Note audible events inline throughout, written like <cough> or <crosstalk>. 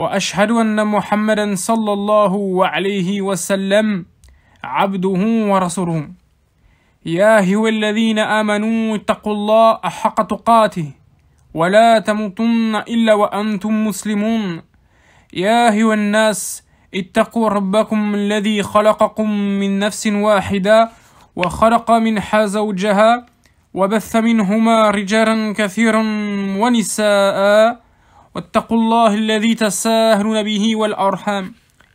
واشهد ان محمدا صلى الله عليه وسلم عبده ورسوله يا ايها الذين امنوا اتقوا الله حق تقاته ولا تموتن الا وانتم مسلمون يا ايها الناس اتقوا ربكم الذي خلقكم من نفس واحده وخلق منها زوجها وبث منهما رجالا كثيرا ونساء واتقوا الله الذي تساهلون به والأرحام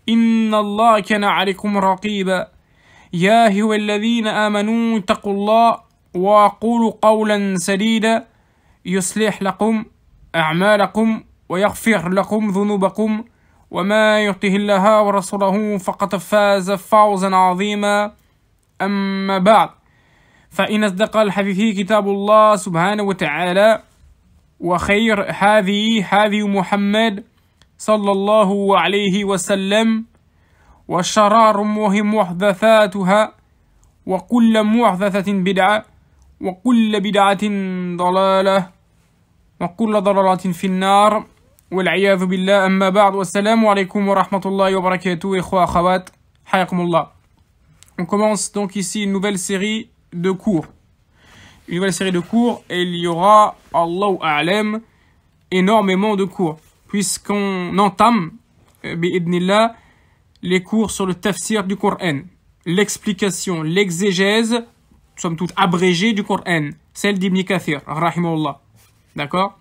إن الله كان عليكم رقيبا يا أيها الذين آمنوا اتقوا الله وقولوا قولا سديدا يصلح لكم أعمالكم ويغفر لكم ذنوبكم وما يعطيه الله ورسوله فقد فاز فوزا عظيما أما بعد فإن أصدق الحديث كتاب الله سبحانه وتعالى وخير هذه هذه محمد صلى الله عليه وسلم مهم محدثاتها وكل محدثة بدعة وكل بدعة ضلالة وكل ضلالة في النار والعياذ بالله أما بعد والسلام عليكم ورحمة الله وبركاته إخوة أخوات حياكم الله On commence donc ici une nouvelle série de cours une nouvelle série de cours et il y aura, Allahu A'lam, énormément de cours. Puisqu'on entame, euh, bi'idnillah, les cours sur le tafsir du Coran, l'explication, l'exégèse, somme toute abrégée du Coran, celle d'Ibn Kathir, Rahimullah. D'accord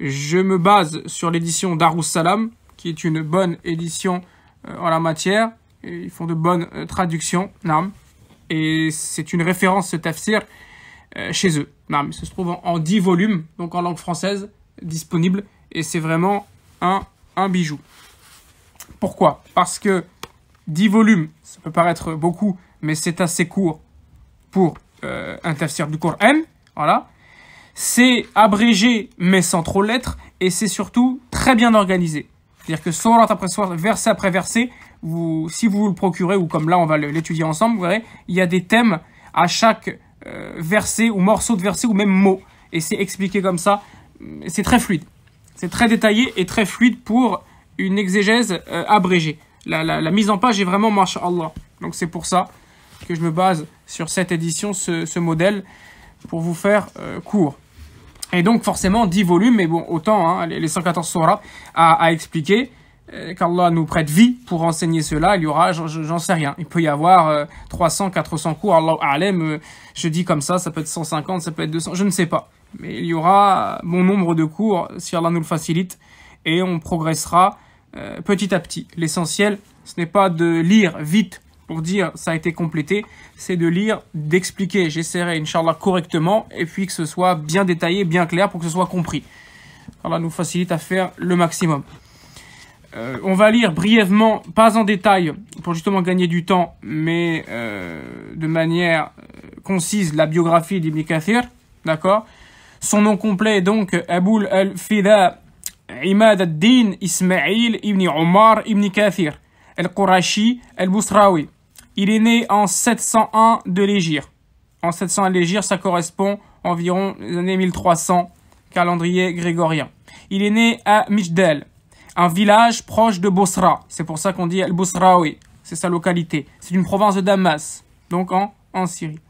Je me base sur l'édition Darussalam, qui est une bonne édition euh, en la matière. ils font de bonnes euh, traductions, traductions, Et c'est une référence, ce tafsir, euh, chez eux. Non, mais ça se trouve en, 10 volumes, donc en langue française, disponible. Et c'est vraiment un, un bijou. Pourquoi Parce que 10 volumes, ça peut paraître beaucoup, mais c'est assez court pour euh, un tafsir du M. Voilà. C'est abrégé, mais sans trop l'être. Et c'est surtout très bien organisé. C'est-à-dire que sourate après sourate, verset après verset, vous, si vous vous le procurez, ou comme là on va l'étudier ensemble, vous verrez, il y a des thèmes à chaque euh, versets ou morceaux de versets ou même mots. Et c'est expliqué comme ça. C'est très fluide. C'est très détaillé et très fluide pour une exégèse euh, abrégée. La, mise en page est vraiment Allah. Donc c'est pour ça que je me base sur cette édition, ce, modèle, pour vous faire euh, court. Et donc forcément 10 volumes, mais bon, autant hein, les 114 sont à, à, expliquer. Euh, qu'Allah nous prête vie pour enseigner cela, il y aura, j'en sais rien, il peut y avoir 300, euh, 400 cours, Allah euh, je dis comme ça, ça peut être 150, ça peut être 200, je ne sais pas. Mais il y aura bon nombre de cours, si Allah nous le facilite, et on progressera petit à petit. L'essentiel, ce n'est pas de lire vite pour dire ça a été complété, c'est de lire, d'expliquer, j'essaierai, Inch'Allah, correctement, et puis que ce soit bien détaillé, bien clair, pour que ce soit compris. Allah nous facilite à faire le maximum. Euh, on va lire brièvement, pas en détail, pour justement gagner du temps, mais euh, de manière euh, concise, la biographie d'Ibn Kathir, d'accord Son nom complet est donc Aboul al-Fida Imad al-Din Ismail ibn Omar ibn Kathir al-Qurashi al-Busrawi. Il est né en 701 de l'Égir. En 701 de l'Égir, ça correspond environ les années 1300, calendrier grégorien. Il est né à Mijdal un village proche de Bosra. C'est pour ça qu'on dit Al-Bosraoui, c'est sa localité. C'est une province de Damas, donc en, en Syrie.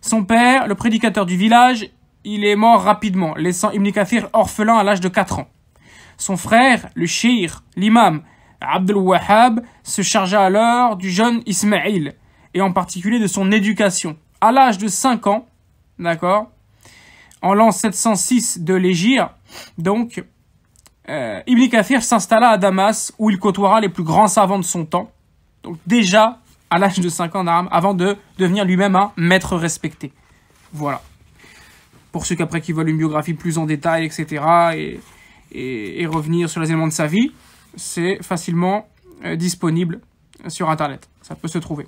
Son père, le prédicateur du village, il est mort rapidement, laissant Ibn kafir orphelin à l'âge de 4 ans. Son frère, le shir, l'imam, Abdel Wahab, se chargea alors du jeune Ismaïl, et en particulier de son éducation. À l'âge de 5 ans, d'accord, en l'an 706 de l'Égypte, donc, euh, Ibn Kathir s'installa à Damas où il côtoiera les plus grands savants de son temps. Donc déjà à l'âge de 5 ans d'armes, avant de devenir lui-même un maître respecté. Voilà. Pour ceux qu'après qui veulent une biographie plus en détail, etc., et, revenir sur les éléments de sa vie, c'est facilement euh, disponible sur Internet. Ça peut se trouver.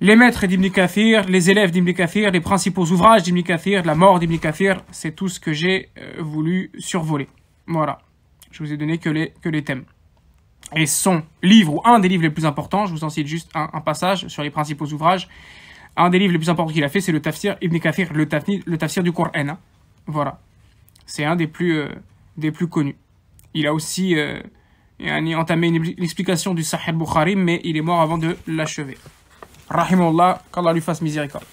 Les maîtres d'Ibn Kathir, les élèves d'Ibn Kathir, les principaux ouvrages d'Ibn Kathir, la mort d'Ibn Kathir, c'est tout ce que j'ai euh, voulu survoler. Voilà. Je vous ai donné que les, que les thèmes. Et son livre, ou un des livres les plus importants, je vous en cite juste un, passage sur les principaux ouvrages, un des livres les plus importants qu'il a fait, c'est le Tafsir Ibn kafir le, le Tafsir du Coran. Hein. Voilà. C'est un des plus, euh, des plus connus. Il a aussi euh, entamé l'explication du Sahih Bukhari, mais il est mort avant de l'achever. Rahimullah, qu'Allah lui fasse miséricorde.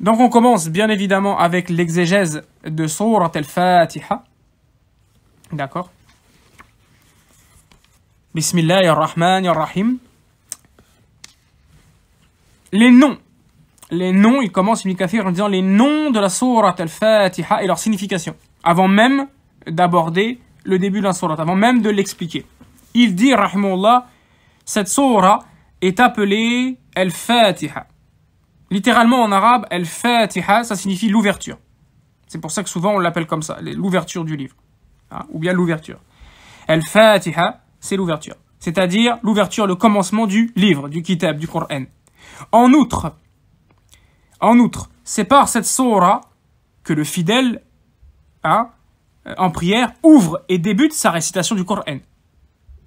Donc on commence bien évidemment avec l'exégèse de Surat al-Fatiha. D'accord Bismillah ar-Rahman rahim Les noms. Les noms, il commence Ibn en disant les noms de la Surat al-Fatiha et leur signification. Avant même d'aborder le début de la avant même de l'expliquer. Il dit, Rahimullah, cette Surah est appelée al-Fatiha. Littéralement en arabe, El Fatiha, ça signifie l'ouverture. C'est pour ça que souvent on l'appelle comme ça, l'ouverture du livre. Hein, ou bien l'ouverture. El Fatiha, c'est l'ouverture. C'est-à-dire l'ouverture, le commencement du livre, du kitab, du Coran. En outre, en outre, c'est par cette surah que le fidèle, hein, euh, en prière, ouvre et débute sa récitation du Coran.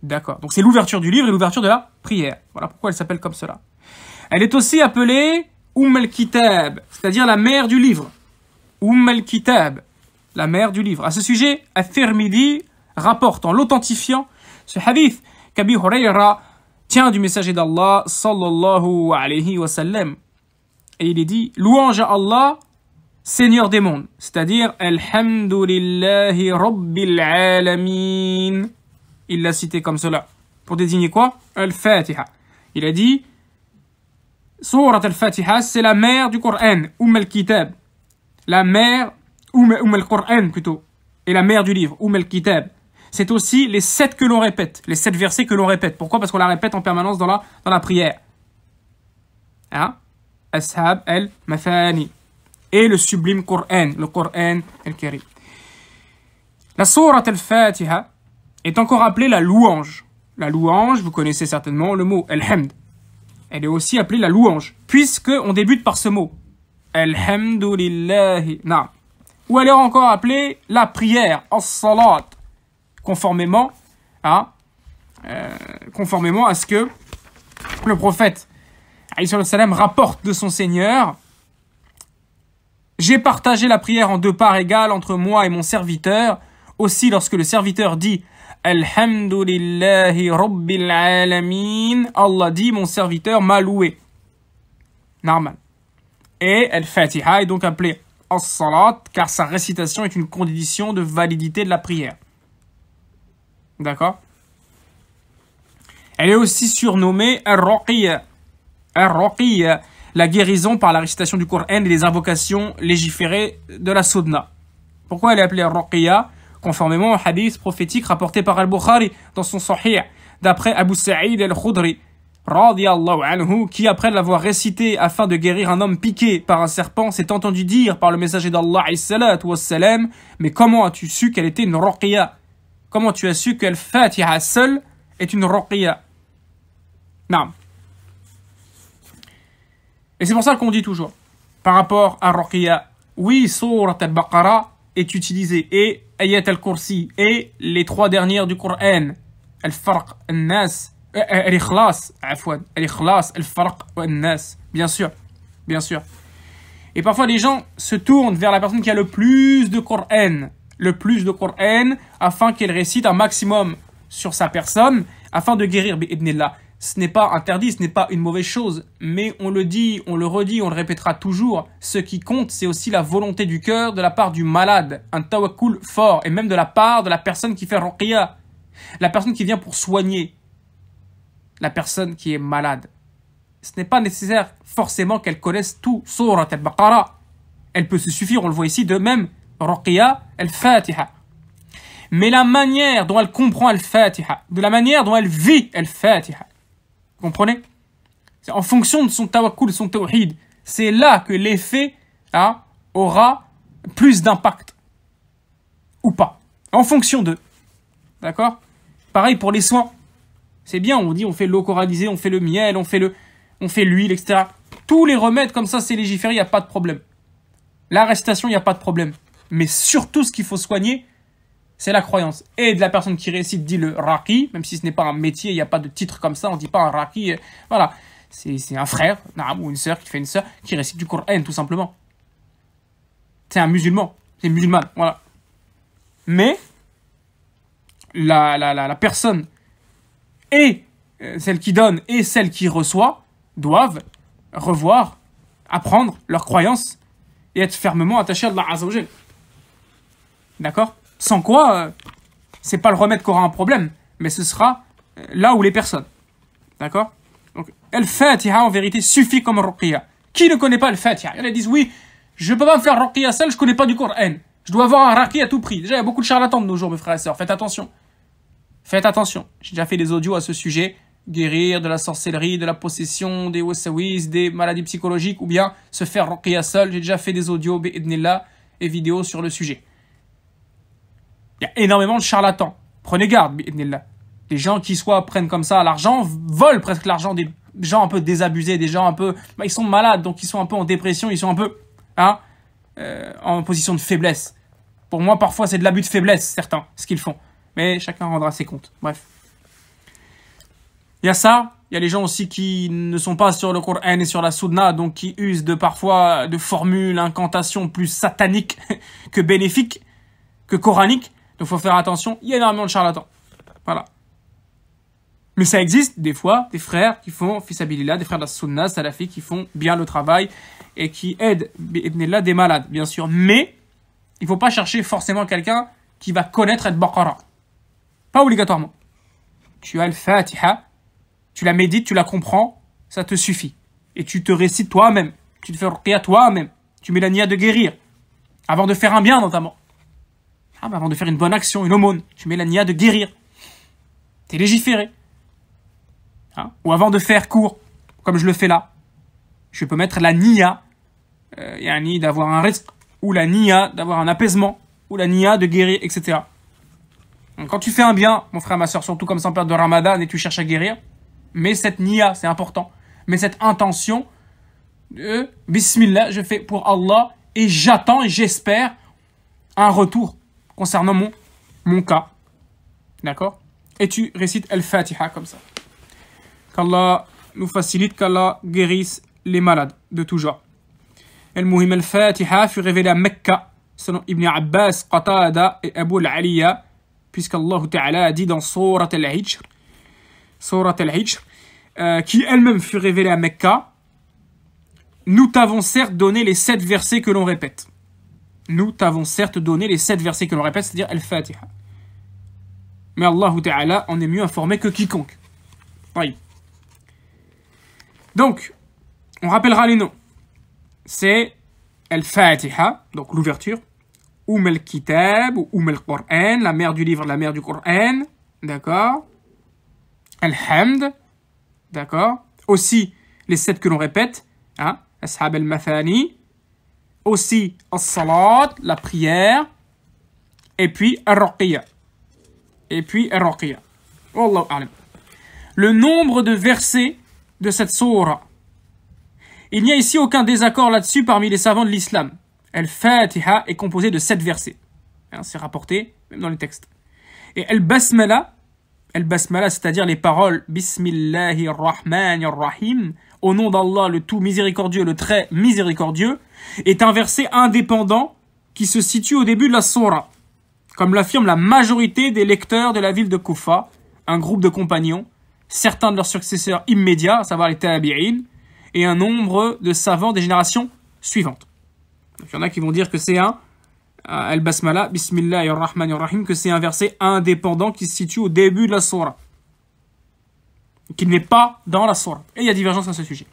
D'accord. Donc c'est l'ouverture du livre et l'ouverture de la prière. Voilà pourquoi elle s'appelle comme cela. Elle est aussi appelée Umm al-Kitab, c'est-à-dire la mère du livre. Umm al-Kitab, la mère du livre. À ce sujet, al thirmidhi rapporte en l'authentifiant ce hadith qu'Abi Huraira tient du messager d'Allah sallallahu alayhi wa sallam. Et il est dit Louange à Allah, Seigneur des mondes, c'est-à-dire Alhamdulillahi Rabbil Alameen. Il l'a cité comme cela pour désigner quoi Al-Fatiha. Il a dit Sourate al-Fatiha, c'est la mère du Coran, Umm al-Kitab. La mère, Umm, umm al quran plutôt, et la mère du livre, Umm al-Kitab. C'est aussi les sept que l'on répète, les sept versets que l'on répète. Pourquoi Parce qu'on la répète en permanence dans la, dans la prière. Hein Ashab al-Mafani. Et le sublime Coran, le Coran al-Karim. La Sourate al-Fatiha est encore appelée la louange. La louange, vous connaissez certainement le mot Alhamd elle est aussi appelée la louange, puisque on débute par ce mot. Alhamdulillah. Ou elle est encore appelée la prière, as-salat, conformément à, euh, conformément à ce que le prophète salam rapporte de son Seigneur. J'ai partagé la prière en deux parts égales entre moi et mon serviteur. Aussi, lorsque le serviteur dit Alhamdulillahi Rabbil Alamin. Allah dit, mon serviteur m'a loué. Normal. Et Al-Fatiha est donc appelée As-Salat, car sa récitation est une condition de validité de la prière. D'accord Elle est aussi surnommée al raqiyah al la guérison par la récitation du Coran et les invocations légiférées de la Sodna. Pourquoi elle est appelée al conformément au hadith prophétique rapporté par Al-Bukhari dans son Sahih, d'après Abu Sa'id al-Khudri, anhu, qui après l'avoir récité afin de guérir un homme piqué par un serpent, s'est entendu dire par le messager d'Allah mais comment as-tu su qu'elle était une ruqya Comment tu as su qu'elle fatiha seule est une ruqya Non. Et c'est pour ça qu'on dit toujours, par rapport à ruqya, oui, sourate al-Baqarah est utilisé et Ayat al-Kursi et les trois dernières du Coran, Al-Farq, Al-Nas, euh, Al-Ikhlas, Al-Ikhlas, Al-Farq, Al-Nas, bien sûr, bien sûr. Et parfois les gens se tournent vers la personne qui a le plus de Coran, le plus de Coran, afin qu'elle récite un maximum sur sa personne, afin de guérir, bi-idnillah. Ce n'est pas interdit, ce n'est pas une mauvaise chose, mais on le dit, on le redit, on le répétera toujours, ce qui compte, c'est aussi la volonté du cœur de la part du malade, un tawakkul fort, et même de la part de la personne qui fait ruqya, la personne qui vient pour soigner, la personne qui est malade. Ce n'est pas nécessaire forcément qu'elle connaisse tout, surat al baqara Elle peut se suffire, on le voit ici, de même, ruqya al-Fatiha mais la manière dont elle comprend Al-Fatiha, de la manière dont elle vit Al-Fatiha, comprenez C'est en fonction de son tawakkul, son tawhid. C'est là que l'effet hein, aura plus d'impact. Ou pas. En fonction de. D'accord Pareil pour les soins. C'est bien, on dit on fait l'eau coralisée, on fait le miel, on fait le, on fait l'huile, etc. Tous les remèdes comme ça, c'est légiféré, il n'y a pas de problème. L'arrestation, il n'y a pas de problème. Mais surtout, ce qu'il faut soigner, c'est la croyance. Et de la personne qui récite dit le raqi, même si ce n'est pas un métier, il n'y a pas de titre comme ça, on ne dit pas un raqi. Euh, voilà, c'est un frère, ou une sœur qui fait une sœur, qui récite du Coran, tout simplement. C'est un musulman, c'est musulman, voilà. Mais la, la, la, la personne et euh, celle qui donne et celle qui reçoit doivent revoir, apprendre leur croyance et être fermement attachés à Allah D'accord sans quoi, euh, c'est pas le remède qui aura un problème, mais ce sera euh, là où les personnes. D'accord Donc, El Fatiha, en vérité, suffit comme Ruqiyya. Qui ne connaît pas le Fatiha Il y disent Oui, je peux pas me faire Ruqiyya seul, je connais pas du Coran. Je dois avoir un Raqi à tout prix. Déjà, il y a beaucoup de charlatans de nos jours, mes frères et sœurs. Faites attention. Faites attention. J'ai déjà fait des audios à ce sujet. Guérir de la sorcellerie, de la possession, des wassawis, des maladies psychologiques, ou bien se faire à seul. J'ai déjà fait des audios, et vidéos sur le sujet. Il y a énormément de charlatans. Prenez garde, bi'idnillah. Des gens qui soient prennent comme ça l'argent, volent presque l'argent des gens un peu désabusés, des gens un peu... Bah, ils sont malades, donc ils sont un peu en dépression, ils sont un peu hein, euh, en position de faiblesse. Pour moi, parfois, c'est de l'abus de faiblesse, certains, ce qu'ils font. Mais chacun rendra ses comptes. Bref. Il y a ça, il y a les gens aussi qui ne sont pas sur le Coran et sur la Sunna, donc qui usent de parfois de formules, incantations plus sataniques <laughs> que bénéfiques, que coraniques, il faut faire attention, il y a énormément de charlatans. Voilà. Mais ça existe des fois, des frères qui font Fisabilillah, des frères de la Sunna, Salafi, qui font bien le travail et qui aident là des malades, bien sûr. Mais il ne faut pas chercher forcément quelqu'un qui va connaître être Baqara. Pas obligatoirement. Tu as le Fatiha, tu la médites, tu la comprends, ça te suffit. Et tu te récites toi-même, tu te fais à toi-même, tu mets la nia de guérir, avant de faire un bien notamment. Ah, bah, avant de faire une bonne action, une aumône, tu mets la nia de guérir. T'es légiféré. Hein Ou avant de faire court comme je le fais là, je peux mettre la nia, euh, y a d'avoir un risque, ou la nia d'avoir un apaisement, ou la nia de guérir, etc. quand tu fais un bien, mon frère, ma soeur, surtout comme sans perdre de ramadan et tu cherches à guérir, mais cette nia, c'est important. Mais cette intention de Bismillah, je fais pour Allah et j'attends et j'espère un retour concernant mon, mon cas. D'accord Et tu récites Al-Fatiha comme ça. Qu'Allah nous facilite, qu'Allah guérisse les malades de tout genre. Al-Muhim Al-Fatiha fut révélé à Mecca, selon Ibn Abbas, Qatada et Abu al-Aliya, puisqu'Allah a dit dans Surat Al-Hijr, Al-Hijr, euh, qui elle-même fut révélée à Mecca, nous t'avons certes donné les sept versets que l'on répète nous t'avons certes donné les sept versets que l'on répète, c'est-à-dire Al-Fatiha. Mais Allah Ta'ala en est mieux informé que quiconque. Donc, on rappellera les noms. C'est Al-Fatiha, donc l'ouverture. ou umm al-Kitab, ou umm al-Qur'an, la mère du livre, la mère du Qur'an. D'accord Al-Hamd. D'accord Aussi, les sept que l'on répète. Hein Ashab al-Mathani aussi salat la prière, et puis Et puis Wallahu Le nombre de versets de cette sourate. Il n'y a ici aucun désaccord là-dessus parmi les savants de l'islam. Al-Fatiha est composée de sept versets. Hein, c'est rapporté même dans les textes. Et Al-Basmala, Al-Basmala, c'est-à-dire les paroles Bismillahirrahmanirrahim, au nom d'Allah, le tout miséricordieux, le très miséricordieux, est un verset indépendant qui se situe au début de la Sora, comme l'affirme la majorité des lecteurs de la ville de Kufa un groupe de compagnons, certains de leurs successeurs immédiats, à savoir les Tabi'in, et un nombre de savants des générations suivantes. il y en a qui vont dire que c'est un euh, Al-Basmala, Bismillah que c'est un verset indépendant qui se situe au début de la Sora, qui n'est pas dans la sourate. Et il y a divergence à ce sujet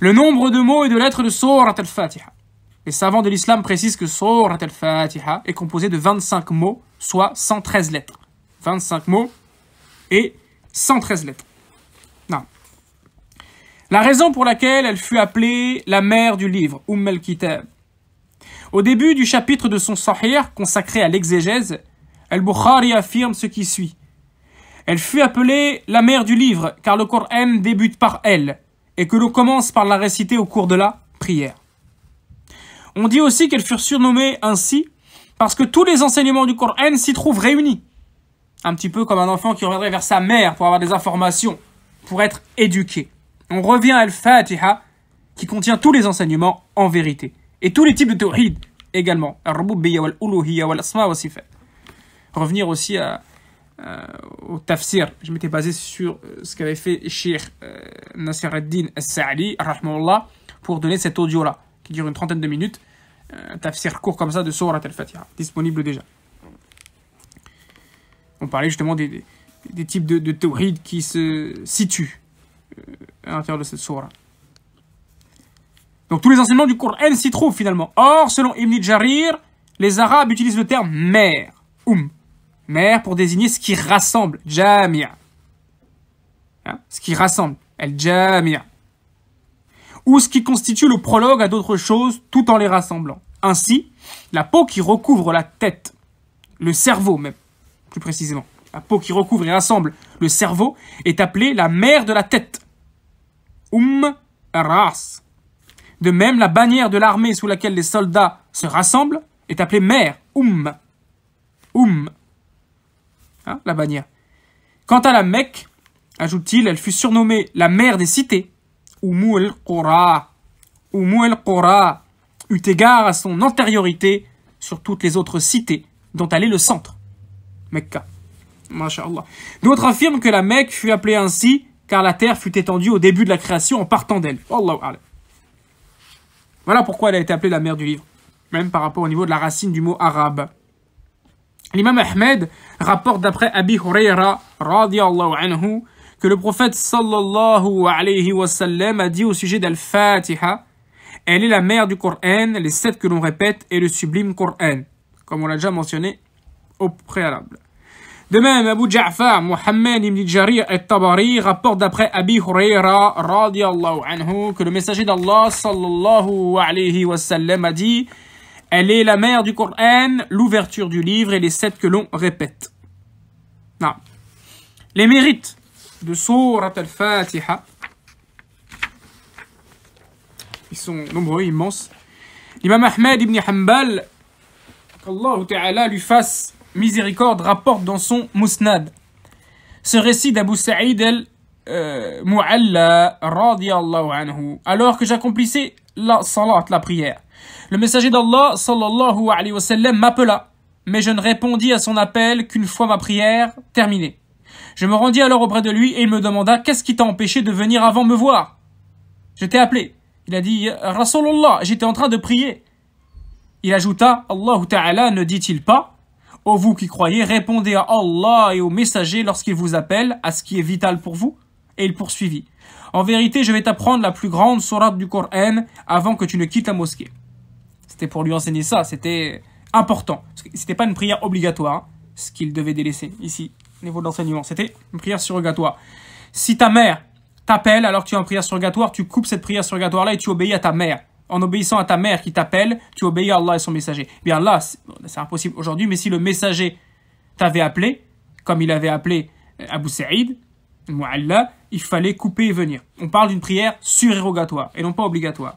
le nombre de mots et de lettres de Surat al-Fatiha. Les savants de l'islam précisent que Surat al-Fatiha est composé de 25 mots, soit 113 lettres. 25 mots et 113 lettres. La raison pour laquelle elle fut appelée la mère du livre, Umm al-Kitab. Au début du chapitre de son Sahih consacré à l'exégèse, Al-Bukhari affirme ce qui suit. Elle fut appelée la mère du livre, car le Coran débute par elle, et que l'on commence par la réciter au cours de la prière. On dit aussi qu'elles furent surnommées ainsi parce que tous les enseignements du Coran s'y trouvent réunis. Un petit peu comme un enfant qui reviendrait vers sa mère pour avoir des informations, pour être éduqué. On revient à Al-Fatiha qui contient tous les enseignements en vérité. Et tous les types de tawhid également. Revenir aussi à, euh, au tafsir. Je m'étais basé sur euh, ce qu'avait fait Sheikh Nasir al din al-Sa'ali, pour donner cet audio-là, qui dure une trentaine de minutes. Euh, un tafsir court comme ça de Surat al-Fatiha, disponible déjà. On parlait justement des, types de, théories tawhid qui se situent à l'intérieur de cette surah Donc tous les enseignements du Coran s'y trouvent finalement. Or, selon Ibn Jarir, les Arabes utilisent le terme mère, um, Mère pour désigner ce qui rassemble. Jamia. Hein, ce qui rassemble. El jamia. Ou ce qui constitue le prologue à d'autres choses tout en les rassemblant. Ainsi, la peau qui recouvre la tête, le cerveau même, plus précisément, la peau qui recouvre et rassemble le cerveau est appelée la mère de la tête. Um ras. De même, la bannière de l'armée sous laquelle les soldats se rassemblent est appelée mère, um. Um. Hein, la bannière. Quant à la Mecque, ajoute-t-il, elle fut surnommée la mère des cités, ou umm el-Qura, Oumou el-Qura, eut égard à son antériorité sur toutes les autres cités dont elle est le centre, Mecca. D'autres affirment que la Mecque fut appelée ainsi car la terre fut étendue au début de la création en partant d'elle. Voilà pourquoi elle a été appelée la mère du livre, même par rapport au niveau de la racine du mot arabe. L'imam Ahmed rapporte d'après Abi Huraira radiallahu anhu que le prophète sallallahu alayhi wa sallam a dit au sujet d'Al-Fatiha elle est la mère du Coran, les sept que l'on répète et le sublime Coran, comme on l'a déjà mentionné au préalable. De même, Abu Ja'far Muhammad ibn Jarir al-Tabari rapporte d'après Abi Huraira radiallahu anhu que le messager d'Allah sallallahu alayhi wa sallam a dit Elle est la mère du Coran, l'ouverture du livre et les sept que l'on répète. Non. Les mérites de Surat al-Fatiha, ils sont nombreux, immenses. L'imam Ahmed ibn Hanbal, qu'Allah lui fasse miséricorde, rapporte dans son Musnad ce récit d'Abu Saïd al-Mu'alla, anhu. alors que j'accomplissais la salat, la prière. Le messager d'Allah sallallahu alayhi wa sallam m'appela, mais je ne répondis à son appel qu'une fois ma prière terminée. Je me rendis alors auprès de lui et il me demanda qu'est-ce qui t'a empêché de venir avant me voir Je t'ai appelé. Il a dit Rasulallah, j'étais en train de prier. Il ajouta Allah Ta'ala ne dit-il pas Ô vous qui croyez, répondez à Allah et au messager lorsqu'il vous appelle à ce qui est vital pour vous Et il poursuivit En vérité, je vais t'apprendre la plus grande sourate du Coran avant que tu ne quittes la mosquée. C'était pour lui enseigner ça, c'était important. C'était pas une prière obligatoire, ce qu'il devait délaisser ici, au niveau de l'enseignement. C'était une prière surrogatoire. Si ta mère t'appelle alors que tu es en prière surrogatoire, tu coupes cette prière surrogatoire-là et tu obéis à ta mère. En obéissant à ta mère qui t'appelle, tu obéis à Allah et son messager. Et eh bien là, c'est impossible aujourd'hui, mais si le messager t'avait appelé, comme il avait appelé euh, Abu Saïd, il fallait couper et venir. On parle d'une prière surérogatoire et non pas obligatoire.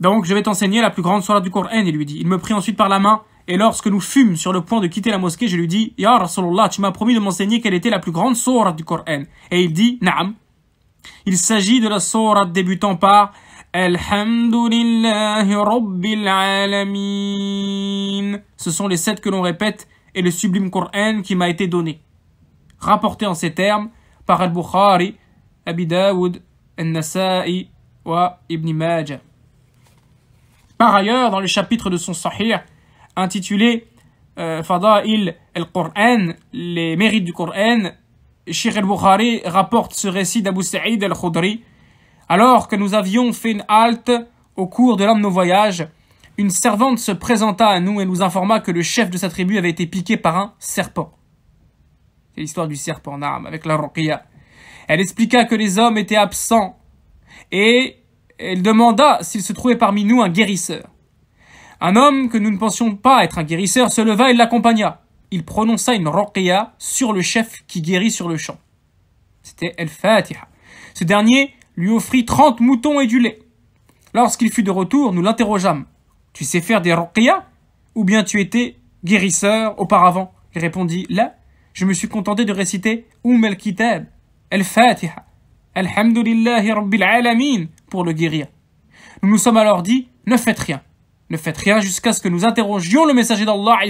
Donc je vais t'enseigner la plus grande sourate du Coran, il lui dit. Il me prit ensuite par la main, et lorsque nous fûmes sur le point de quitter la mosquée, je lui dis, Ya Rasulallah, tu m'as promis de m'enseigner quelle était la plus grande sourate du Coran. Et il dit, Naam. Il s'agit de la sourate débutant par Alhamdulillahi Rabbil Alamin. Ce sont les sept que l'on répète et le sublime Coran qui m'a été donné. Rapporté en ces termes par Al-Bukhari, Abi Dawud, Al-Nasa'i wa Ibn Majah. Par ailleurs, dans le chapitre de son Sahih, intitulé euh, Fada'il al-Qur'an, les mérites du Qur'an, Shir al-Bukhari rapporte ce récit d'Abu Sa'id al-Khudri. Alors que nous avions fait une halte au cours de l'un de nos voyages, une servante se présenta à nous et nous informa que le chef de sa tribu avait été piqué par un serpent. C'est l'histoire du serpent arme avec la ruqya. Elle expliqua que les hommes étaient absents et elle demanda s'il se trouvait parmi nous un guérisseur. Un homme que nous ne pensions pas être un guérisseur se leva et l'accompagna. Il prononça une ruqya sur le chef qui guérit sur le champ. C'était El-Fatiha. Ce dernier lui offrit trente moutons et du lait. Lorsqu'il fut de retour, nous l'interrogeâmes. Tu sais faire des ruqya Ou bien tu étais guérisseur auparavant Il répondit Là, je me suis contenté de réciter Umm al-Kitab, El-Fatiha, Alhamdulillahi Rabbil Alameen, le guérir. Nous nous sommes alors dit, ne faites rien. Ne faites rien jusqu'à ce que nous interrogions le messager d'Allah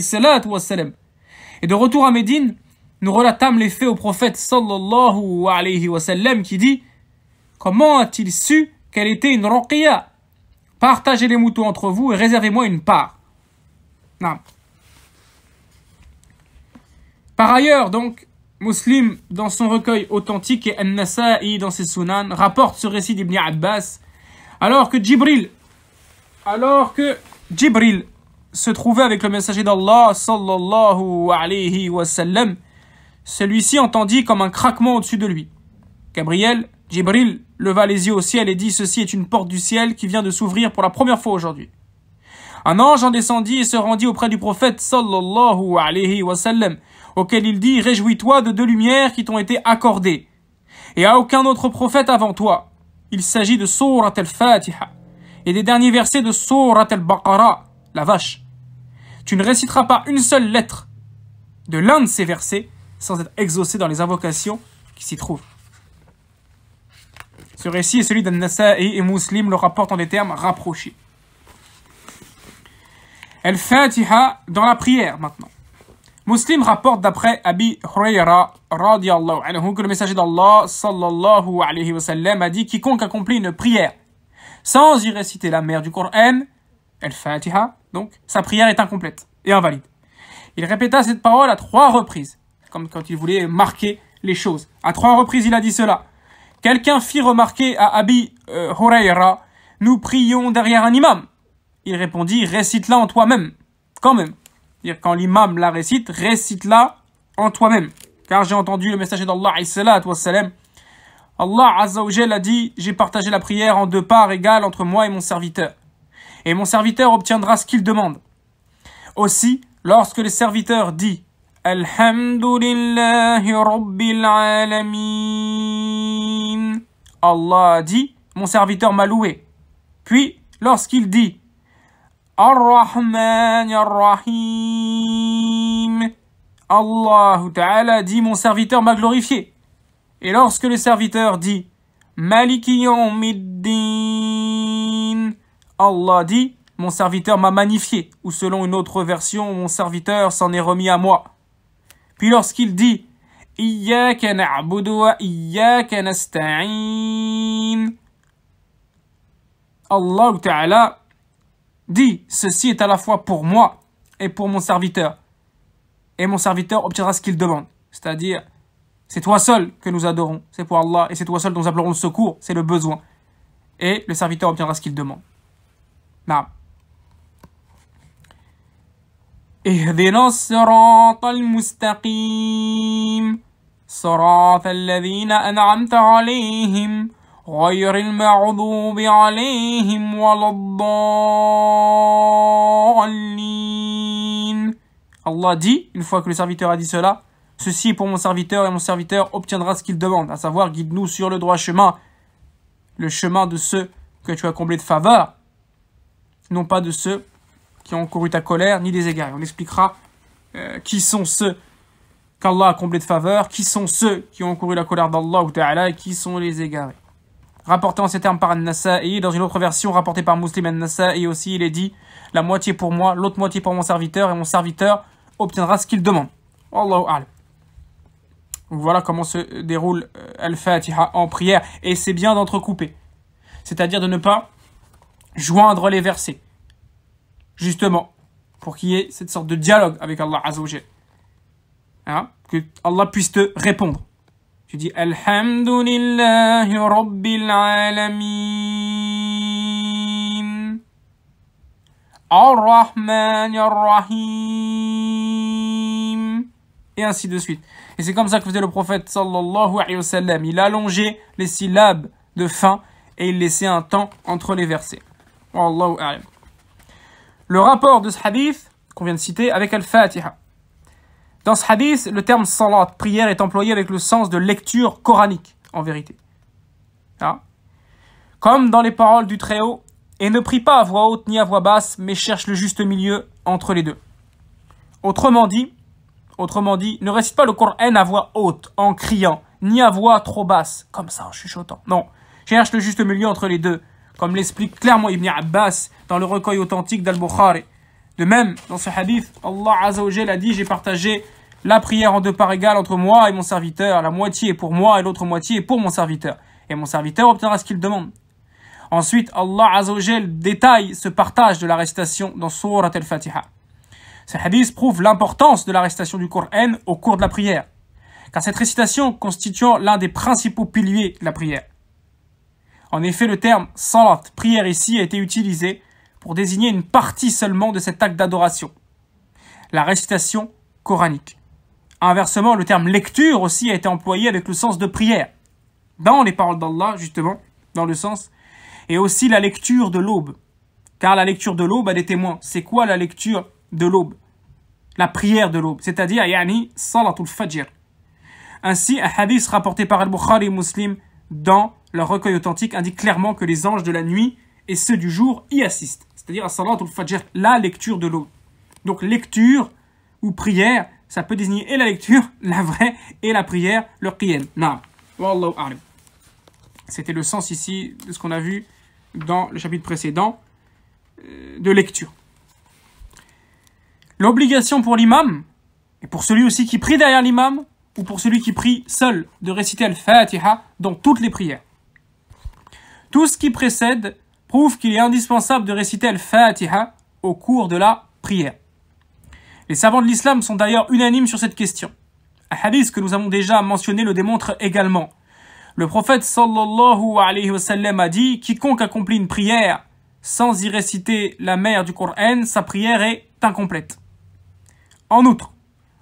Et de retour à Médine, nous relatâmes les faits au prophète sallallahu alayhi wa qui dit Comment a-t-il su qu'elle était une ruqya Partagez les moutons entre vous et réservez-moi une part. Non. Par ailleurs, donc, Muslim, dans son recueil authentique, et An-Nasa'i, dans ses Sunan, rapporte ce récit d'Ibn Abbas, alors que Djibril alors que Djibril se trouvait avec le messager d'Allah, sallallahu alayhi wasallam celui-ci entendit comme un craquement au-dessus de lui. Gabriel, Djibril, leva les yeux au ciel et dit Ceci est une porte du ciel qui vient de s'ouvrir pour la première fois aujourd'hui. Un ange en descendit et se rendit auprès du prophète, sallallahu alayhi wa sallam, auquel il dit Réjouis-toi de deux lumières qui t'ont été accordées, et à aucun autre prophète avant toi. Il s'agit de Surat al-Fatiha et des derniers versets de Surat al-Baqarah, la vache. Tu ne réciteras pas une seule lettre de l'un de ces versets sans être exaucé dans les invocations qui s'y trouvent. Ce récit est celui d'An-Nasa'i et Mouslim, le rapporte en des termes rapprochés. al fatiha dans la prière maintenant. Muslim rapporte d'après Abi Hurayra radiallahu anhu que le messager d'Allah sallallahu alayhi wa a dit quiconque accomplit une prière sans y réciter la mère du Coran, al-Fatiha, donc sa prière est incomplète et invalide. Il répéta cette parole à trois reprises, comme quand il voulait marquer les choses. À trois reprises, il a dit cela. Quelqu'un fit remarquer à Abi euh, nous prions derrière un imam. Il répondit, récite-la en toi-même, quand même. C'est-à-dire quand l'imam la récite, récite-la en toi-même. Car j'ai entendu le message d'Allah, Allah a dit, j'ai partagé la prière en deux parts égales entre moi et mon serviteur. Et mon serviteur obtiendra ce qu'il demande. Aussi, lorsque le serviteur dit, Alhamdulillahi Rabbil Allah a dit, mon serviteur m'a loué. Puis, lorsqu'il dit, Ar-Rahman rahim Allah Ta'ala dit Mon serviteur m'a glorifié. Et lorsque le serviteur dit Maliki Middin, Allah dit Mon serviteur m'a magnifié. Ou selon une autre version, Mon serviteur s'en est remis à moi. Puis lorsqu'il dit na'budu Allah Ta'ala Dis, ceci est à la fois pour moi et pour mon serviteur. Et mon serviteur obtiendra ce qu'il demande. C'est-à-dire, c'est toi seul que nous adorons, c'est pour Allah, et c'est toi seul dont nous appellerons le secours, c'est le besoin. Et le serviteur obtiendra ce qu'il demande. Naam. Allah dit, une fois que le serviteur a dit cela, Ceci est pour mon serviteur et mon serviteur obtiendra ce qu'il demande, à savoir guide-nous sur le droit chemin, le chemin de ceux que tu as comblés de faveur, non pas de ceux qui ont couru ta colère ni des égarés. on expliquera euh, qui sont ceux qu'Allah a comblés de faveur, qui sont ceux qui ont couru la colère d'Allah et qui sont les égarés rapporté en ces termes par An-Nasa'i. Dans une autre version rapportée par Muslim An-Nasa'i aussi, il est dit La moitié pour moi, l'autre moitié pour mon serviteur, et mon serviteur obtiendra ce qu'il demande. Allahu Voilà comment se déroule euh, Al-Fatiha en prière. Et c'est bien d'entrecouper. C'est-à-dire de ne pas joindre les versets. Justement, pour qu'il y ait cette sorte de dialogue avec Allah Azzawajal. Hein que Allah puisse te répondre. Tu dis Alhamdulillahi Rabbil Alamin. Ar-Rahman Ar-Rahim. Et ainsi de suite. Et c'est comme ça que faisait le prophète sallallahu alayhi wa sallam. Il allongeait les syllabes de fin et il laissait un temps entre les versets. Wallahu Le rapport de ce hadith qu'on vient de citer avec Al-Fatiha. Dans ce hadith, le terme salat, prière, est employé avec le sens de lecture coranique, en vérité. Hein Comme dans les paroles du Très-Haut, et ne prie pas à voix haute ni à voix basse, mais cherche le juste milieu entre les deux. Autrement dit, autrement dit, ne récite pas le Coran à voix haute, en criant, ni à voix trop basse, comme ça, en chuchotant. Non, cherche le juste milieu entre les deux, comme l'explique clairement Ibn Abbas dans le recueil authentique d'Al-Bukhari. De même, dans ce hadith, Allah Azzawajal a dit, j'ai partagé la prière en deux parts égales entre moi et mon serviteur, la moitié est pour moi et l'autre moitié est pour mon serviteur. Et mon serviteur obtiendra ce qu'il demande. Ensuite, Allah Azzawajal détaille ce partage de la récitation dans Surat al-Fatiha. Ce hadith prouve l'importance de la récitation du Coran au cours de la prière, car cette récitation constitue l'un des principaux piliers de la prière. En effet, le terme salat, prière ici, a été utilisé pour désigner une partie seulement de cet acte d'adoration, la récitation coranique. Inversement, le terme lecture aussi a été employé avec le sens de prière, dans les paroles d'Allah, justement, dans le sens, et aussi la lecture de l'aube. Car la lecture de l'aube a des témoins. C'est quoi la lecture de l'aube La prière de l'aube, c'est-à-dire yani salatul fajr. Ainsi, un hadith rapporté par Al-Bukhari et Muslim dans leur recueil authentique indique clairement que les anges de la nuit et ceux du jour y assistent. C'est-à-dire salatul fajr, la lecture de l'aube. Donc lecture ou prière ça peut désigner et la lecture, <laughs> la vraie, et la prière, le qiyam. C'était le sens ici de ce qu'on a vu dans le chapitre précédent euh, de lecture. L'obligation pour l'imam, et pour celui aussi qui prie derrière l'imam, ou pour celui qui prie seul, de réciter Al-Fatiha dans toutes les prières. Tout ce qui précède prouve qu'il est indispensable de réciter Al-Fatiha au cours de la prière. Les savants de l'islam sont d'ailleurs unanimes sur cette question. Un hadith que nous avons déjà mentionné le démontre également. Le prophète sallallahu alayhi wa a dit « Quiconque accomplit une prière sans y réciter la mère du Coran, sa prière est incomplète. » En outre,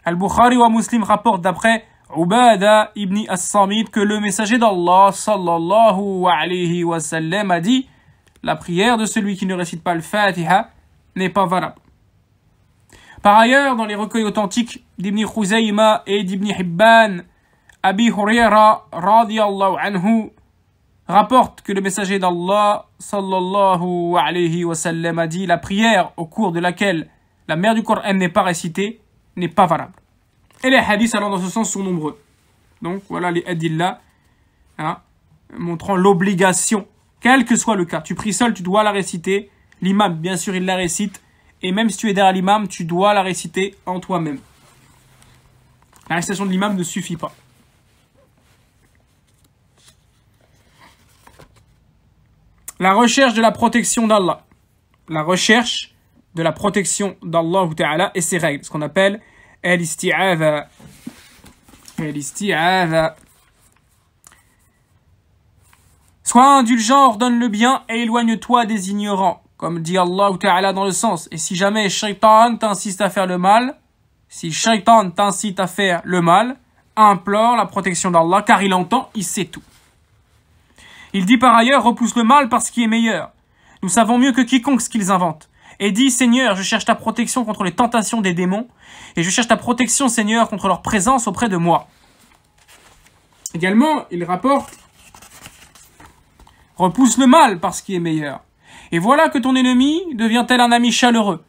Al-Bukhari wa Muslim rapporte d'après Ubada ibn As-Samid que le messager d'Allah sallallahu alayhi wa a dit « La prière de celui qui ne récite pas le Fatiha n'est pas valable. » Par ailleurs, dans les recueils authentiques d'Ibn Khuzayma et d'Ibn Hibban, Abi Huraira radiallahu anhu rapporte que le messager d'Allah sallallahu alayhi wa sallam a dit la prière au cours de laquelle la mère du Coran n'est pas récitée n'est pas valable. Et les hadiths allant dans ce sens sont nombreux. Donc voilà les hadiths là, hein, montrant l'obligation, quel que soit le cas. Tu pries seul, tu dois la réciter. L'imam, bien sûr, il la récite et même si tu es derrière l'imam, tu dois la réciter en toi-même. La récitation de l'imam ne suffit pas. La recherche de la protection d'Allah. La recherche de la protection d'Allah et ses règles. Ce qu'on appelle El-Isti'adha. el Sois indulgent, ordonne le bien et éloigne-toi des ignorants. Comme dit Allah Ta'ala dans le sens. Et si jamais Shaitan t'insiste à faire le mal, si Shaitan t'incite à faire le mal, implore la protection d'Allah, car il entend, il sait tout. Il dit par ailleurs, repousse le mal parce qu'il est meilleur. Nous savons mieux que quiconque ce qu'ils inventent. Et dit, Seigneur, je cherche ta protection contre les tentations des démons, et je cherche ta protection, Seigneur, contre leur présence auprès de moi. Également, il rapporte, repousse le mal parce qu'il est meilleur. Et voilà que ton ennemi devient elle un ami chaleureux.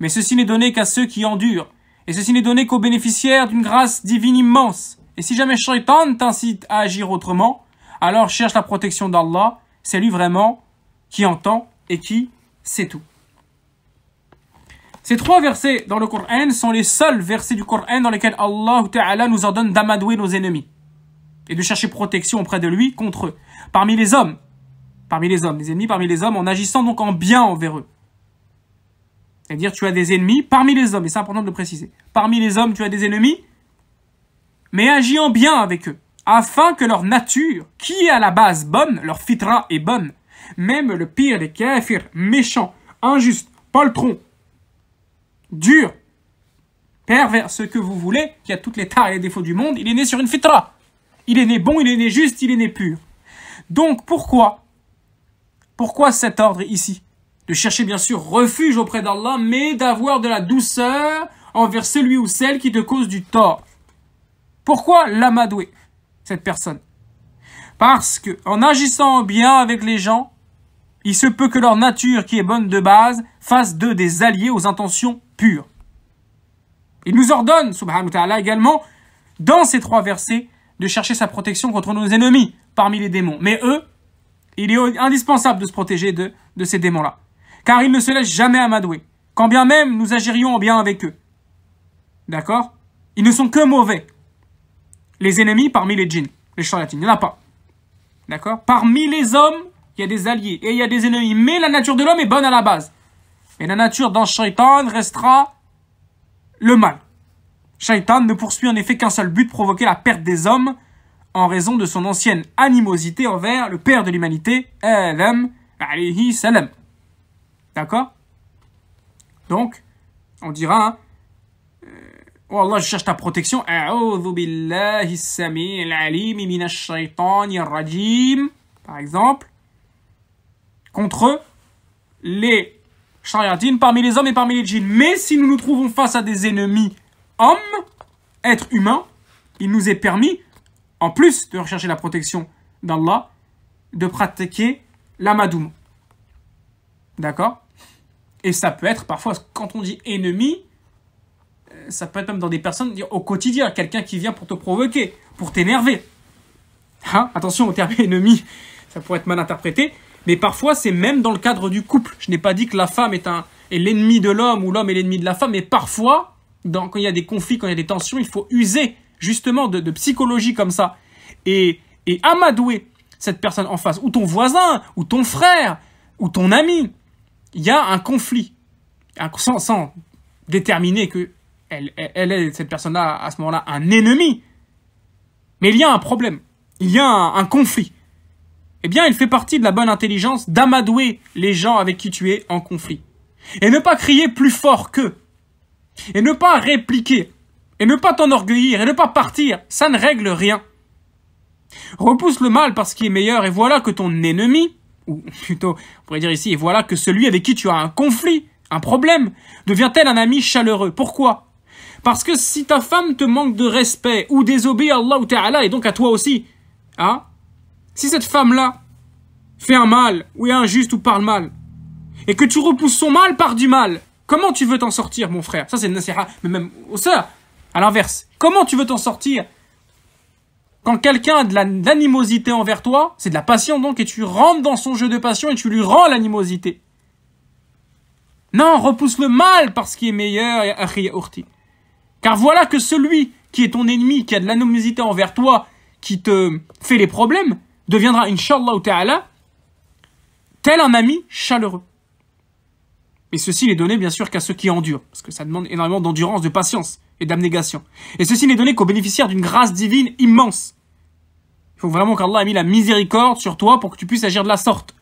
Mais ceci n'est donné qu'à ceux qui endurent. Et ceci n'est donné qu'aux bénéficiaires d'une grâce divine immense. Et si jamais Shaitan t'incite à agir autrement, alors cherche la protection d'Allah. C'est lui vraiment qui entend et qui sait tout. Ces trois versets dans le Coran sont les seuls versets du Coran dans lesquels Allah nous ordonne d'amadouer nos ennemis et de chercher protection auprès de lui contre eux. Parmi les hommes, parmi les hommes, les ennemis parmi les hommes, en agissant donc en bien envers eux. C'est-à-dire, tu as des ennemis parmi les hommes, et c'est important de le préciser. Parmi les hommes, tu as des ennemis, mais agis en bien avec eux, afin que leur nature, qui est à la base bonne, leur fitra est bonne, même le pire des kafirs, méchants, injuste, poltrons, dur, pervers, ce que vous voulez, qui a toutes les tares et les défauts du monde, il est né sur une fitra. Il est né bon, il est né juste, il est né pur. Donc pourquoi pourquoi cet ordre ici De chercher bien sûr refuge auprès d'Allah, mais d'avoir de la douceur envers celui ou celle qui te cause du tort. Pourquoi l'amadouer, cette personne Parce que en agissant bien avec les gens, il se peut que leur nature, qui est bonne de base, fasse d'eux des alliés aux intentions pures. Il nous ordonne, subhanahu wa ta'ala, également, dans ces trois versets, de chercher sa protection contre nos ennemis parmi les démons. Mais eux, il est indispensable de se protéger de, ces démons-là. Car ils ne se laissent jamais amadouer. Quand bien même nous agirions bien avec eux. D'accord Ils ne sont que mauvais. Les ennemis parmi les djinns, les charlatans, il n'y en a pas. D'accord Parmi les hommes, il y a des alliés et il y a des ennemis. Mais la nature de l'homme est bonne à la base. Et la nature d'un shaitan restera le mal. Shaitan ne poursuit en effet qu'un seul but, provoquer la perte des hommes en raison de son ancienne animosité envers le père de l'humanité, Adam alayhi salam. D'accord Donc, on dira, hein, euh, Oh Allah, je cherche ta protection. Par exemple, contre les chariatines, parmi les hommes et parmi les djinns. Mais si nous nous trouvons face à des ennemis hommes, êtres humains, il nous est permis en plus de rechercher la protection d'Allah, de pratiquer l'amadoum. D'accord Et ça peut être parfois, quand on dit ennemi, euh, ça peut être même dans des personnes au quotidien, quelqu'un qui vient pour te provoquer, pour t'énerver. Hein Attention au terme <laughs> ennemi, ça pourrait être mal interprété, mais parfois c'est même dans le cadre du couple. Je n'ai pas dit que la femme est, un, l'ennemi de l'homme ou l'homme est l'ennemi de la femme, mais parfois, quand il y a des conflits, quand il y a des tensions, il faut user justement de, psychologie comme ça et, et amadouer cette personne en face, ou ton voisin, ou ton frère, ou ton ami, il y a un conflit. Sans, sans déterminer que elle, est, cette personne-là, à ce moment-là, un ennemi. Mais il y a un problème. Il y a un, un conflit. Eh bien, il fait partie de la bonne intelligence d'amadouer les gens avec qui tu es en conflit. Et ne pas crier plus fort qu'eux. Et ne pas répliquer et ne pas t'enorgueillir et ne pas partir, ça ne règle rien. Repousse le mal parce qu'il est meilleur et voilà que ton ennemi, ou plutôt, on pourrait dire ici, et voilà que celui avec qui tu as un conflit, un problème, devient-elle un ami chaleureux. Pourquoi Parce que si ta femme te manque de respect ou désobéit à Allah ou Ta'ala et donc à toi aussi, hein si cette femme-là fait un mal ou est injuste ou parle mal, et que tu repousses son mal par du mal, comment tu veux t'en sortir, mon frère Ça, c'est une mais même, ça, à l'inverse, comment tu veux t'en sortir quand quelqu'un a de l'animosité envers toi, c'est de la passion donc, et tu rentres dans son jeu de passion et tu lui rends l'animosité. Non, repousse le mal parce qu'il est meilleur, et Urti. Car voilà que celui qui est ton ennemi, qui a de l'animosité envers toi, qui te fait les problèmes, deviendra, Inch'Allah Ta'ala, tel un ami chaleureux. Mais ceci n'est donné bien sûr qu'à ceux qui endurent, parce que ça demande énormément d'endurance, de patience et d'abnégation. Et ceci n'est donné qu'aux bénéficiaires d'une grâce divine immense. Il faut vraiment qu'Allah ait mis la miséricorde sur toi pour que tu puisses agir de la sorte.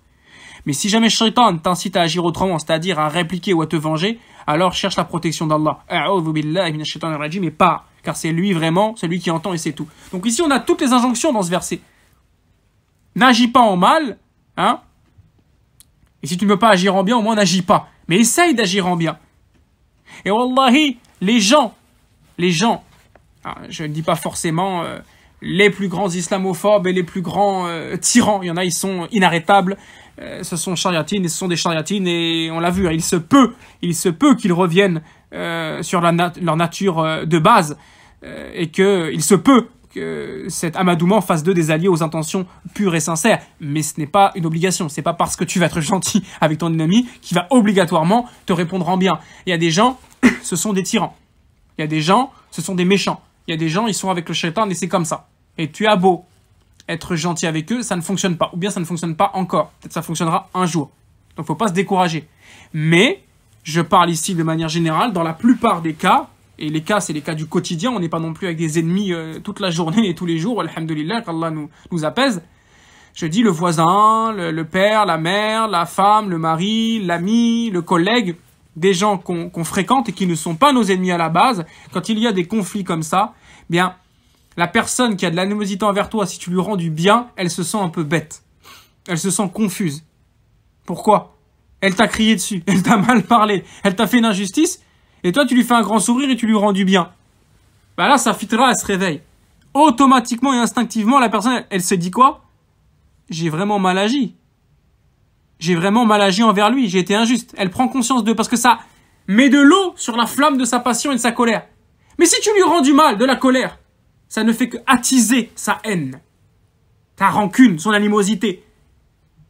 Mais si jamais Shaitan t'incite à agir autrement, c'est-à-dire à répliquer ou à te venger, alors cherche la protection d'Allah. Mais pas, car c'est lui vraiment, celui qui entend et c'est tout. Donc ici, on a toutes les injonctions dans ce verset. N'agis pas en mal, hein Et si tu ne veux pas agir en bien, au moins n'agis pas. Mais essaye d'agir en bien. Et wallahi, les gens les gens, hein, je ne dis pas forcément euh, les plus grands islamophobes et les plus grands euh, tyrans, il y en a, ils sont inarrêtables, euh, ce sont chariatines ce sont des chariatines, et on l'a vu, hein, il se peut, il se peut qu'ils reviennent sur leur nature de base et qu'il se peut que cet amadouement fasse d'eux des alliés aux intentions pures et sincères. Mais ce n'est pas une obligation. ce n'est pas parce que tu vas être gentil <laughs> avec ton ennemi qui va obligatoirement te répondre en bien. Il y a des gens, <coughs> ce sont des tyrans. Il y a des gens, ce sont des méchants. Il y a des gens, ils sont avec le shaitan et c'est comme ça. Et tu as beau être gentil avec eux, ça ne fonctionne pas. Ou bien ça ne fonctionne pas encore. Peut-être ça fonctionnera un jour. Donc faut pas se décourager. Mais je parle ici de manière générale, dans la plupart des cas, et les cas, c'est les cas du quotidien, on n'est pas non plus avec des ennemis euh, toute la journée et tous les jours, Alhamdulillah, qu'Allah nous, nous apaise. Je dis le voisin, le père, la mère, la femme, le mari, l'ami, le collègue, des gens qu'on fréquente et qui ne sont pas nos ennemis à la base, quand il y a des conflits comme ça, bien, la personne qui a de l'animosité envers toi, si tu lui rends du bien, elle se sent un peu bête. Elle se sent confuse. Pourquoi Elle t'a crié dessus, elle t'a mal parlé, elle t'a fait une injustice, et toi tu lui fais un grand sourire et tu lui rends du bien. Bah là, ça fitra, elle se réveille. Automatiquement et instinctivement, la personne, elle se dit quoi J'ai vraiment mal agi j'ai vraiment mal agi envers lui, j'ai été injuste. Elle prend conscience de parce que ça met de l'eau sur la flamme de sa passion et de sa colère. Mais si tu lui rends du mal, de la colère, ça ne fait que attiser sa haine, ta rancune, son animosité.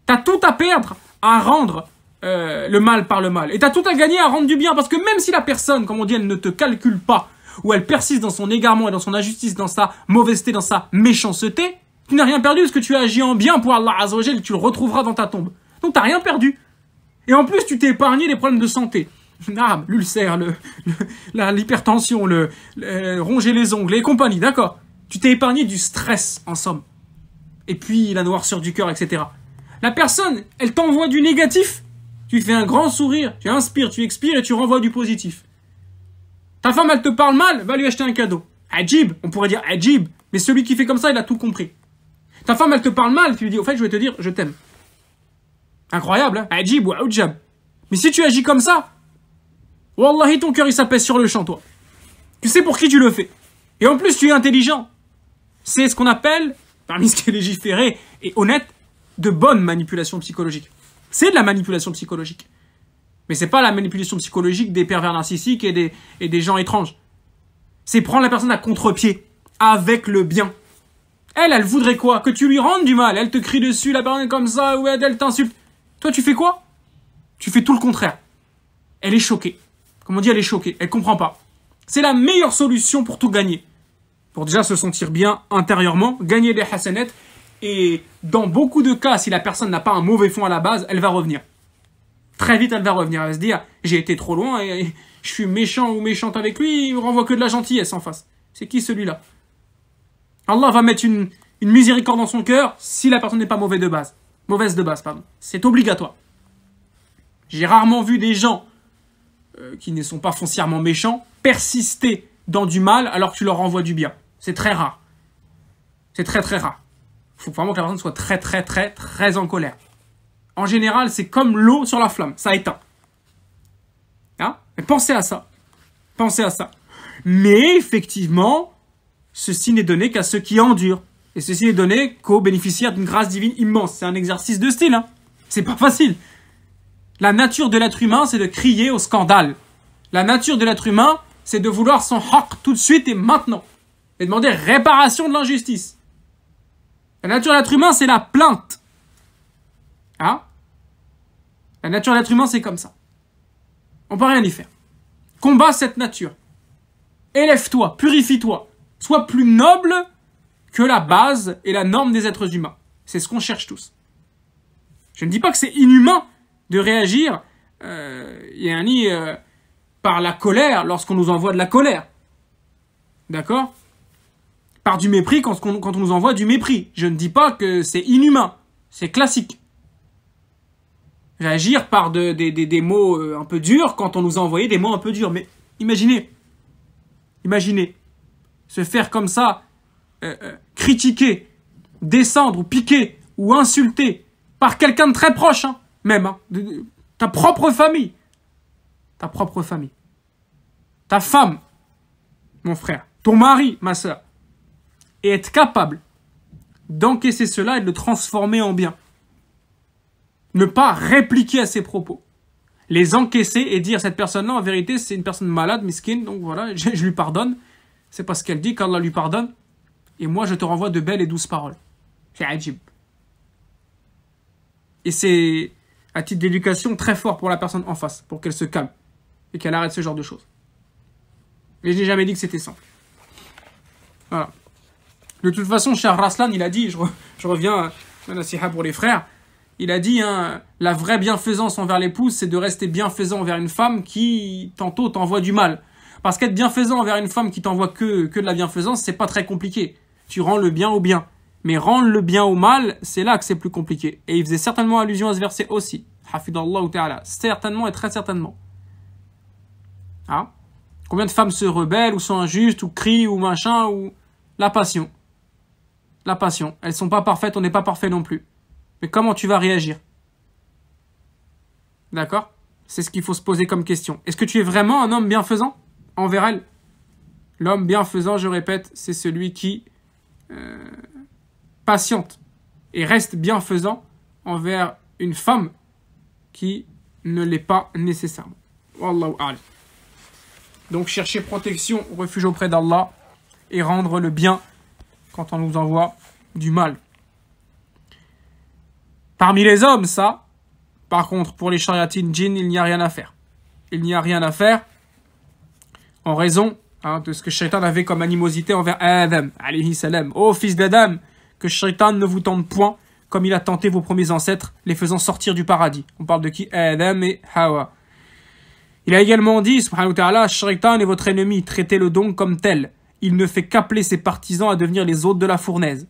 T'as tout à perdre à rendre euh, le mal par le mal. Et t'as tout à gagner à rendre du bien parce que même si la personne, comme on dit, elle ne te calcule pas, ou elle persiste dans son égarement et dans son injustice, dans sa mauvaiseté, dans sa méchanceté, tu n'as rien perdu parce que tu as agi en bien pour Allah Azzawajal, tu le retrouveras dans ta tombe. Donc t'as rien perdu. Et en plus, tu t'es épargné les problèmes de santé. <laughs> Ah, l'ulcère, le, l'hypertension, le, ronger les ongles et compagnie, d'accord. Tu t'es épargné du stress, en somme. Et puis la noirceur du cœur, etc. La personne, elle t'envoie du négatif. Tu fais un grand sourire, tu inspires, tu expires et tu renvoies du positif. Ta femme, elle te parle mal, va lui acheter un cadeau. Ajib, on pourrait dire Ajib, mais celui qui fait comme ça, il a tout compris. Ta femme, elle te parle mal, tu lui dis, au fait, je vais te dire, je t'aime. Incroyable, hein Ajib ou Mais si tu agis comme ça, Wallahi, ton cœur, il s'appelle sur le champ, toi. Tu sais pour qui tu le fais. Et en plus, tu es intelligent. C'est ce qu'on appelle, parmi ce qui est légiféré et honnête, de bonnes manipulation psychologique. C'est de la manipulation psychologique. Mais c'est pas la manipulation psychologique des pervers narcissiques et des, et des gens étranges. C'est prendre la personne à contre-pied, avec le bien. Elle, elle voudrait quoi Que tu lui rendes du mal. Elle te crie dessus, la personne comme ça, ou elle t'insulte. Toi, tu fais quoi Tu fais tout le contraire. Elle est choquée. Comment on dit, elle est choquée. Elle comprend pas. C'est la meilleure solution pour tout gagner. Pour déjà se sentir bien intérieurement, gagner des hassanettes. Et dans beaucoup de cas, si la personne n'a pas un mauvais fond à la base, elle va revenir. Très vite, elle va revenir. Elle va se dire, j'ai été trop loin et je suis méchant ou méchante avec lui, il me renvoie que de la gentillesse en face. C'est qui celui-là Allah va mettre une, une miséricorde dans son cœur si la personne n'est pas mauvaise de base. Mauvaise de base, pardon. C'est obligatoire. J'ai rarement vu des gens euh, qui ne sont pas foncièrement méchants persister dans du mal alors que tu leur envoies du bien. C'est très rare. C'est très très rare. Il faut vraiment que la personne soit très très très très en colère. En général, c'est comme l'eau sur la flamme, ça éteint. Hein pensez à ça. Pensez à ça. Mais effectivement, ceci n'est donné qu'à ceux qui endurent. Et ceci est donné qu'aux bénéficiaires d'une grâce divine immense. C'est un exercice de style, hein. C'est pas facile. La nature de l'être humain, c'est de crier au scandale. La nature de l'être humain, c'est de vouloir son haq tout de suite et maintenant. Et demander réparation de l'injustice. La nature de l'être humain, c'est la plainte. Hein La nature de l'être humain, c'est comme ça. On peut rien y faire. Combat cette nature. Élève-toi, purifie-toi. Sois plus noble que la base et la norme des êtres humains. C'est ce qu'on cherche tous. Je ne dis pas que c'est inhumain de réagir, euh, un euh, par la colère lorsqu'on nous envoie de la colère. D'accord Par du mépris quand, quand on nous envoie du mépris. Je ne dis pas que c'est inhumain. C'est classique. Réagir par des, des mots euh, un peu durs quand on nous a envoyé des mots un peu durs. Mais imaginez, imaginez, se faire comme ça euh, euh, critiquer descendre ou ou insulter par quelqu'un de très proche, hein, même, hein, ta propre famille, ta propre famille, ta femme, mon frère, ton mari, ma soeur, et être capable d'encaisser cela et de le transformer en bien. Ne pas répliquer à ses propos. Les encaisser et dire cette personne-là, en vérité, c'est une personne malade, miskine, donc voilà, je, <laughs> je lui pardonne. C'est parce qu'elle dit qu'Allah lui pardonne. Et moi, je te renvoie de belles et douces paroles. C'est ajib. Et c'est, à titre d'éducation, très fort pour la personne en face, pour qu'elle se calme et qu'elle arrête ce genre de choses. Mais je n'ai jamais dit que c'était simple. Voilà. De toute façon, cher Raslan, il a dit, je, reviens à euh, la pour les frères, il a dit, hein, la vraie bienfaisance envers l'épouse, c'est de rester bienfaisant envers une femme qui, tantôt, t'envoie du mal. Parce qu'être bienfaisant envers une femme qui t'envoie que, que de la bienfaisance, c'est pas très compliqué tu rends le bien au bien. Mais rendre le bien au mal, c'est là que c'est plus compliqué. Et il faisait certainement allusion à ce verset aussi. Hafidallah ta'ala. Certainement et très certainement. Hein? Combien de femmes se rebellent ou sont injustes ou crient ou machin ou... La passion. La passion. Elles ne sont pas parfaites, on n'est pas parfait non plus. Mais comment tu vas réagir D'accord C'est ce qu'il faut se poser comme question. Est-ce que tu es vraiment un homme bienfaisant envers elle L'homme bienfaisant, je répète, c'est celui qui euh, patiente et reste bienfaisant envers une femme qui ne l'est pas nécessairement. Wallahu a'lam. Donc chercher protection, refuge auprès d'Allah et rendre le bien quand on nous envoie du mal. Parmi les hommes, ça, par contre, pour les chariatines djinn, il n'y a rien à faire. Il n'y a rien à faire en raison Hein, de ce que Shaitan avait comme animosité envers Adam, alayhi salam. Ô fils d'Adam, que Shaitan ne vous tente point, comme il a tenté vos premiers ancêtres, les faisant sortir du paradis. On parle de qui Adam et Hawa. Il a également dit, subhanahu wa ta'ala, Shaitan est votre ennemi, traitez-le donc comme tel. Il ne fait qu'appeler ses partisans à devenir les hôtes de la fournaise.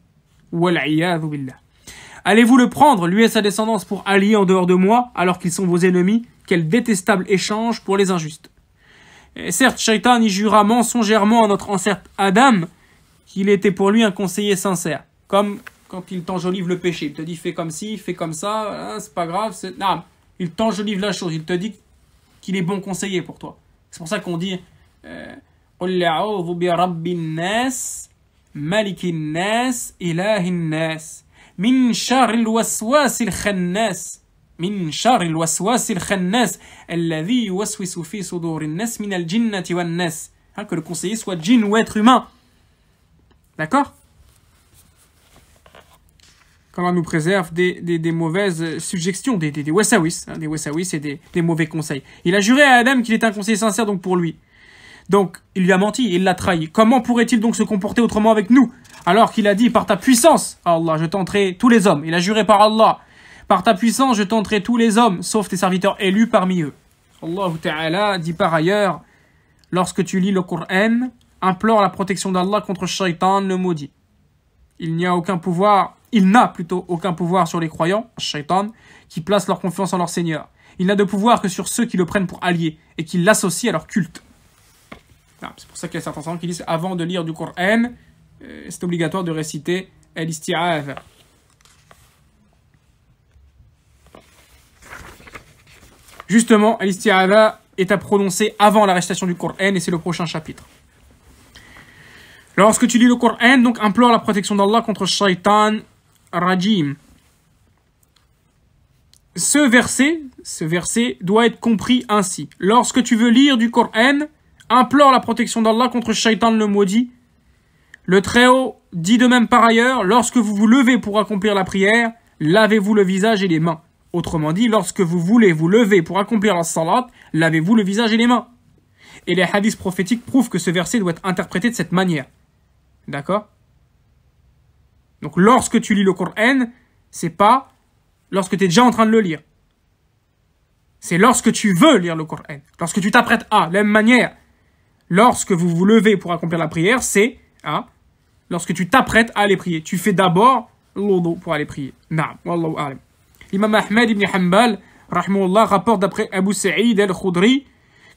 Allez-vous le prendre, lui et sa descendance, pour allier en dehors de moi, alors qu'ils sont vos ennemis Quel détestable échange pour les injustes certes, Shaitan y jura mensongèrement à notre ancêtre Adam qu'il était pour lui un conseiller sincère. Comme quand il t'enjolive le péché. Il te dit fais comme ci, fais comme ça, hein, c'est pas grave. Non, il t'enjolive la chose. Il te dit qu'il est bon conseiller pour toi. C'est pour ça qu'on dit euh, min Hein, que le conseiller soit djinn ou être humain d'accord on nous préserve des, mauvaises suggestions, des, des, hein, et des, mauvais conseils. Il a juré à Adam qu'il était un conseiller sincère donc pour lui. Donc, il lui a menti, il l'a trahi. Comment pourrait-il donc se comporter autrement avec nous Alors qu'il a dit, par ta puissance, ah Allah, je tenterai tous les hommes. Il a juré par Allah. Par ta puissance, je tenterai tous les hommes, sauf tes serviteurs élus parmi eux. Allah Ta'ala dit par ailleurs, lorsque tu lis le Coran, implore la protection d'Allah contre Shaitan le maudit. Il n'y a aucun pouvoir, il n'a plutôt aucun pouvoir sur les croyants, Shaitan, qui placent leur confiance en leur Seigneur. Il n'a de pouvoir que sur ceux qui le prennent pour allié et qui l'associent à leur culte. Ah, c'est pour ça qu'il y a certains savants qui disent avant de lire du Coran, euh, c'est obligatoire de réciter « istiav Justement, l'istiada est à prononcer avant l'arrestation du Coran et c'est le prochain chapitre. Lorsque tu lis le Coran, donc implore la protection d'Allah contre Shaitan Rajim. Ce verset, ce verset doit être compris ainsi. Lorsque tu veux lire du Coran, implore la protection d'Allah contre Shaitan le maudit. Le Très-Haut dit de même par ailleurs, lorsque vous vous levez pour accomplir la prière, lavez-vous le visage et les mains. Autrement dit, lorsque vous voulez vous lever pour accomplir la salat, lavez-vous le visage et les mains. Et les hadiths prophétiques prouvent que ce verset doit être interprété de cette manière. D'accord Donc lorsque tu lis le Coran, c'est pas lorsque tu es déjà en train de le lire. C'est lorsque tu veux lire le Coran, lorsque tu t'apprêtes à. la même manière, lorsque vous vous levez pour accomplir la prière, c'est hein, lorsque tu t'apprêtes à aller prier. Tu fais d'abord l'odo pour aller prier. Naam, wallahu Imam Ahmed ibn Hanbal, rahmoullah, rapporte d'après Abu Sa'id al-Khudri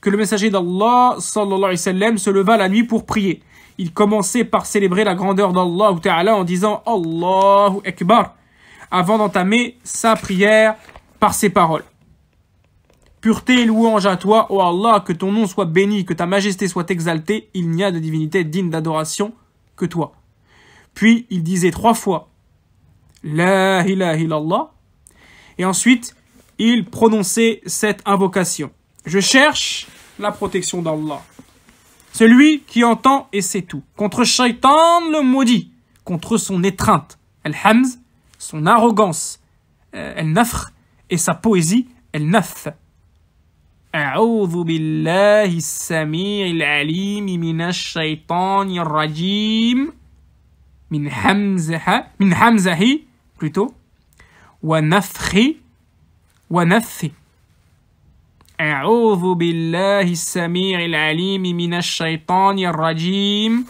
que le messager d'Allah sallallahu alayhi wa se leva la nuit pour prier. Il commençait par célébrer la grandeur d'Allah en disant Allahu Akbar avant d'entamer sa prière par ces paroles. Pureté et louange à toi, oh Allah, que ton nom soit béni, que ta majesté soit exaltée, il n'y a de divinité digne d'adoration que toi. Puis il disait trois fois La ilaha illallah, et ensuite, il prononçait cette invocation. Je cherche la protection d'Allah. Celui qui entend et sait tout. Contre Shaitan le maudit, contre son étreinte, el hamz son arrogance, euh, el nafr et sa poésie, elle naf أعوذ بالله السميع العليم من الشيطان الرجيم Min hamzahi, plutôt ونفخي ونفثي أعوذ بالله السميع العليم من الشيطان الرجيم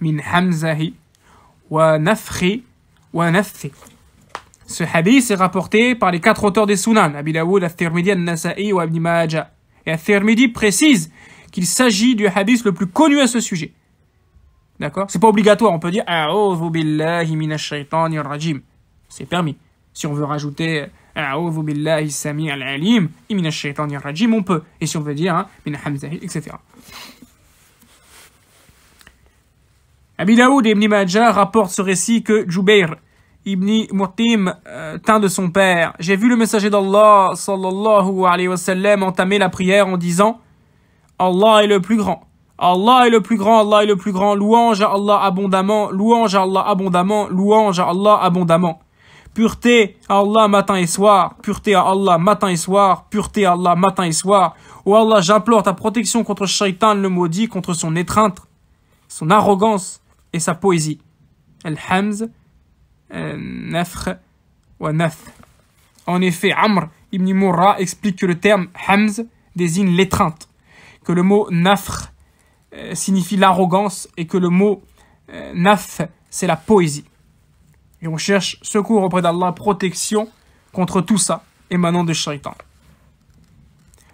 من حمزه ونفخي ونفثي Ce hadith est rapporté par les quatre auteurs des Sunan, Abi Dawud, Al-Tirmidhi, Al-Nasa'i ou Ibn Majah. Et Al-Tirmidhi précise qu'il s'agit du hadith le plus connu à ce sujet. D'accord C'est pas obligatoire, on peut dire A'udhu billahi minash rajim. C'est permis. Si on veut rajouter euh, billahi sami al-alim, rajim, on peut. Et si on veut dire hein, min etc. Abi Daoud Ibn Majah rapporte ce récit que Jubair Ibn Mutim euh, tint de son père. J'ai vu le messager d'Allah sallallahu alayhi wa sallam entamer la prière en disant Allah est le plus grand. Allah est le plus grand, Allah est le plus grand, louange à Allah abondamment, louange à Allah abondamment, louange à Allah abondamment. Pureté à Allah matin et soir. Pureté à Allah matin et soir. Pureté à Allah matin et soir. Oh Allah, j'implore ta protection contre Shaitan le maudit, contre son étreinte, son arrogance et sa poésie. Al-Hamz, euh, Nafr, wa Naf. En effet, Amr ibn Mourra explique que le terme Hamz désigne l'étreinte, que le mot Nafr euh, signifie l'arrogance et que le mot euh, Naf, c'est la poésie. Et on cherche secours auprès d'Allah, protection contre tout ça émanant de shaitan.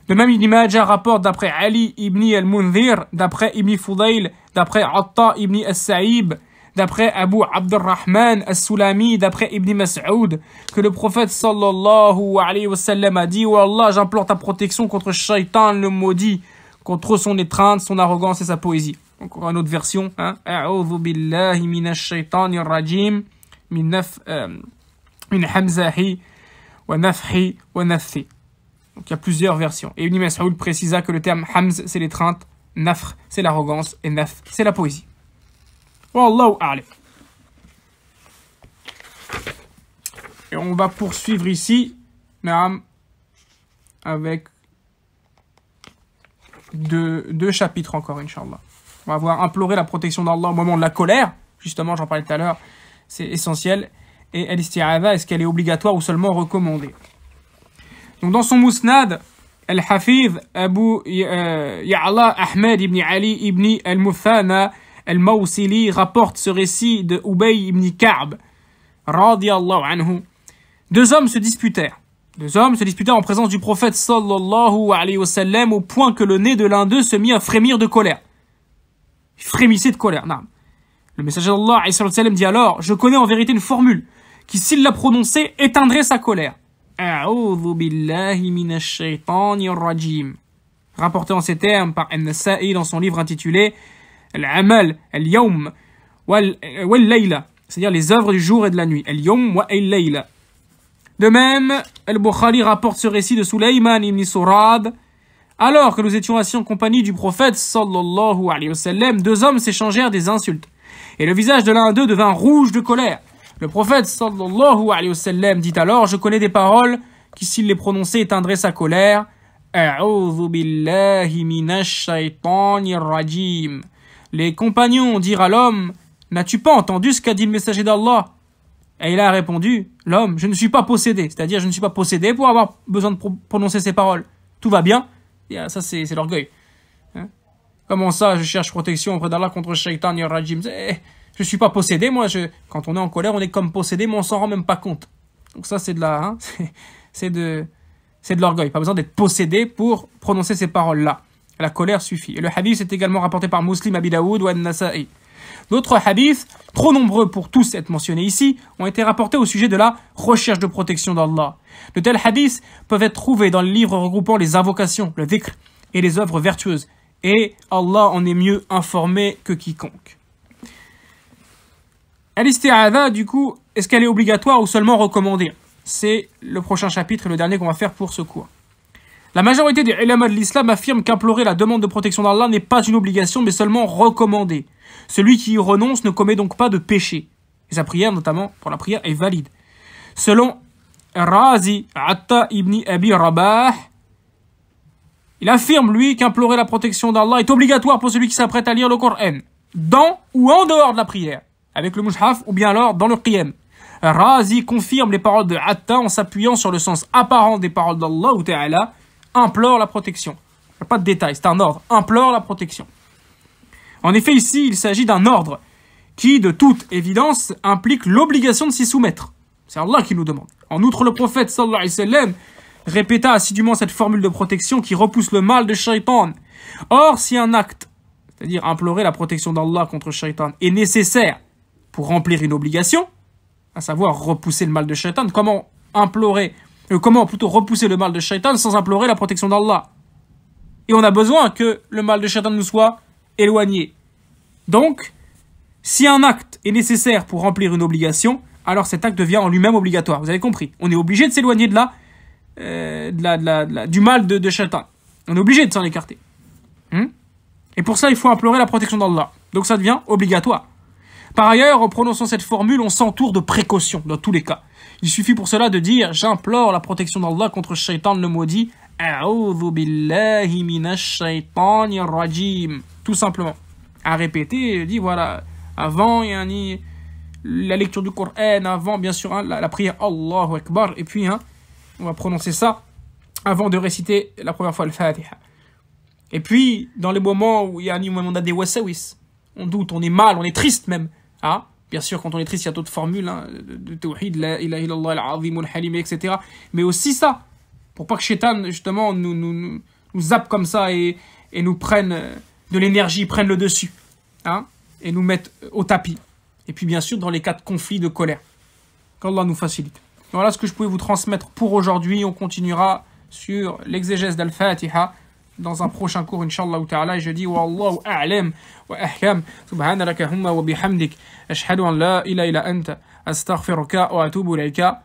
De même, Ibn Majah rapporte d'après Ali ibn al-Munzir, d'après Ibn Fudayl, d'après Atta ibn al-Sa'ib, d'après Abu Abdurrahman al-Sulami, d'après Ibn Mas'ud, que le prophète sallallahu alayhi wa sallam a dit, « Oh Allah, j'implore ta protection contre shaitan le maudit, contre son étreinte, son arrogance et sa poésie. » Encore une autre version, hein. « billahi minash rajim » من نف من hamzahi wa nafhi Donc il y a plusieurs versions. Et Ibn Mas'ud précisa que le terme hamz c'est l'étreinte, nafr c'est l'arrogance et naf c'est la poésie. Wallahu a'lam. Et on va poursuivre ici avec deux, deux chapitres encore, Inch'Allah. On va voir implorer la protection d'Allah au moment de la colère. Justement, j'en parlais tout à l'heure c'est essentiel. Et al-isti'adha, est-ce qu'elle est obligatoire ou seulement recommandée Donc dans son mousnad, Al-Hafiz Abu euh, Ya'la Ahmed ibn Ali ibn al mufana al-Mawsili rapporte ce récit de Ubay ibn Ka'b, anhu. Deux hommes se disputèrent. Deux hommes se disputèrent en présence du prophète sallallahu alayhi wa sallam au point que le nez de l'un d'eux se mit à frémir de colère. Il frémissait de colère. Non. Le messager d'Allah dit alors, je connais en vérité une formule qui, s'il la prononçait, éteindrait sa colère. Rapporté en ces termes par An-Nasa'i dans son livre intitulé Al-Amal, Al-Yawm, Wal-Layla, c'est-à-dire les œuvres du jour et de la nuit. Al-Yawm wa Al-Layla. De même, Al-Bukhari rapporte ce récit de Sulayman ibn Surad. Alors que nous étions assis en compagnie du prophète sallallahu alayhi wa sallam, deux hommes s'échangèrent des insultes. Et le visage de l'un d'eux devint rouge de colère. Le prophète sallallahu alayhi wa sallam dit alors, je connais des paroles qui, s'il les prononçait, éteindraient sa colère. Les compagnons dirent à l'homme, n'as-tu pas entendu ce qu'a dit le messager d'Allah Et il a répondu, l'homme, je ne suis pas possédé, c'est-à-dire je ne suis pas possédé pour avoir besoin de prononcer ces paroles. Tout va bien, ça c'est l'orgueil. Comment ça, je cherche protection auprès d'Allah contre Shaitan et Rajim eh, Je suis pas possédé, moi. Je... Quand on est en colère, on est comme possédé, mais on s'en rend même pas compte. Donc ça, c'est de la... Hein, <laughs> c'est de... C'est de l'orgueil. Pas besoin d'être possédé pour prononcer ces paroles-là. La colère suffit. Et le hadith est également rapporté par Muslim, Abi ou An-Nasa'i. D'autres hadiths, trop nombreux pour tous être mentionnés ici, ont été rapportés au sujet de la recherche de protection d'Allah. De tels hadiths peuvent être trouvés dans le livre regroupant les invocations, le dhikr et les œuvres vertueuses, et Allah en est mieux informé que quiconque. Al-Isti'adha, du coup, est-ce qu'elle est obligatoire ou seulement recommandée C'est le prochain chapitre et le dernier qu'on va faire pour ce cours. La majorité des ulama de l'islam affirme qu'implorer la demande de protection d'Allah n'est pas une obligation mais seulement recommandée. Celui qui y renonce ne commet donc pas de péché. Et sa prière, notamment pour la prière, est valide. Selon Razi Atta ibn Abi Rabah, il affirme, lui, qu'implorer la protection d'Allah est obligatoire pour celui qui s'apprête à lire le Coran, dans ou en dehors de la prière, avec le mushaf ou bien alors dans le qiyam. Razi confirme les paroles de Atta en s'appuyant sur le sens apparent des paroles d'Allah ou Ta'ala, implore la protection. Pas de détails, c'est un ordre, implore la protection. En effet, ici, il s'agit d'un ordre qui, de toute évidence, implique l'obligation de s'y soumettre. C'est Allah qui nous demande. En outre, le prophète sallallahu alayhi wa sallam répéta assidûment cette formule de protection qui repousse le mal de Shaitan. Or, si un acte, c'est-à-dire implorer la protection d'Allah contre Shaitan, est nécessaire pour remplir une obligation, à savoir repousser le mal de Shaitan, comment implorer, euh, comment plutôt repousser le mal de Shaitan sans implorer la protection d'Allah Et on a besoin que le mal de Shaitan nous soit éloigné. Donc, si un acte est nécessaire pour remplir une obligation, alors cet acte devient en lui-même obligatoire. Vous avez compris On est obligé de s'éloigner de là euh, du mal de, de Shaitan. On est obligé de s'en écarter. Hmm? et pour ça, il faut implorer la protection d'Allah. Donc ça devient obligatoire. Par ailleurs, en prononçant cette formule, on s'entoure de précautions dans tous les cas. Il suffit pour cela de dire J'implore la protection d'Allah contre Shaitan le maudit. Tout simplement. À répéter, dit voilà, avant, il y a ni la lecture du Coran, avant, bien sûr, hein, la, la, prière Allahu Akbar, et puis hein, on va prononcer ça avant de réciter la première fois le Fatiha. Et puis, dans les moments où il y a un moment des wasawis, on doute, on est mal, on est triste même. Ah, bien sûr, quand on est triste, il y a d'autres formules, hein, de tawhid, la ilaha illallah, al-azim, halim etc. Mais aussi ça, pour pas que Shaitan, justement, nous, nous, nous zappe comme ça et, et nous prenne euh, de l'énergie, prenne le dessus. Hein, et nous mette au tapis. Et puis, bien sûr, dans les cas de conflits, de colère. Qu'Allah nous facilite. Voilà ce que je pouvais vous transmettre pour aujourd'hui. On continuera sur l'exégèse d'Al-Fatiha dans un prochain cours, Inch'Allah Ta'ala. Et je dis, Wallahu a'lam wa ahkam. subhanaka humma wa bihamdik. Ashhadu an la ila ila anta. Astaghfiruka wa atubu ilayka.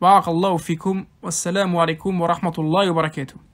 Barakallahu fikum. Wassalamu alaikum wa rahmatullahi wa barakatuh.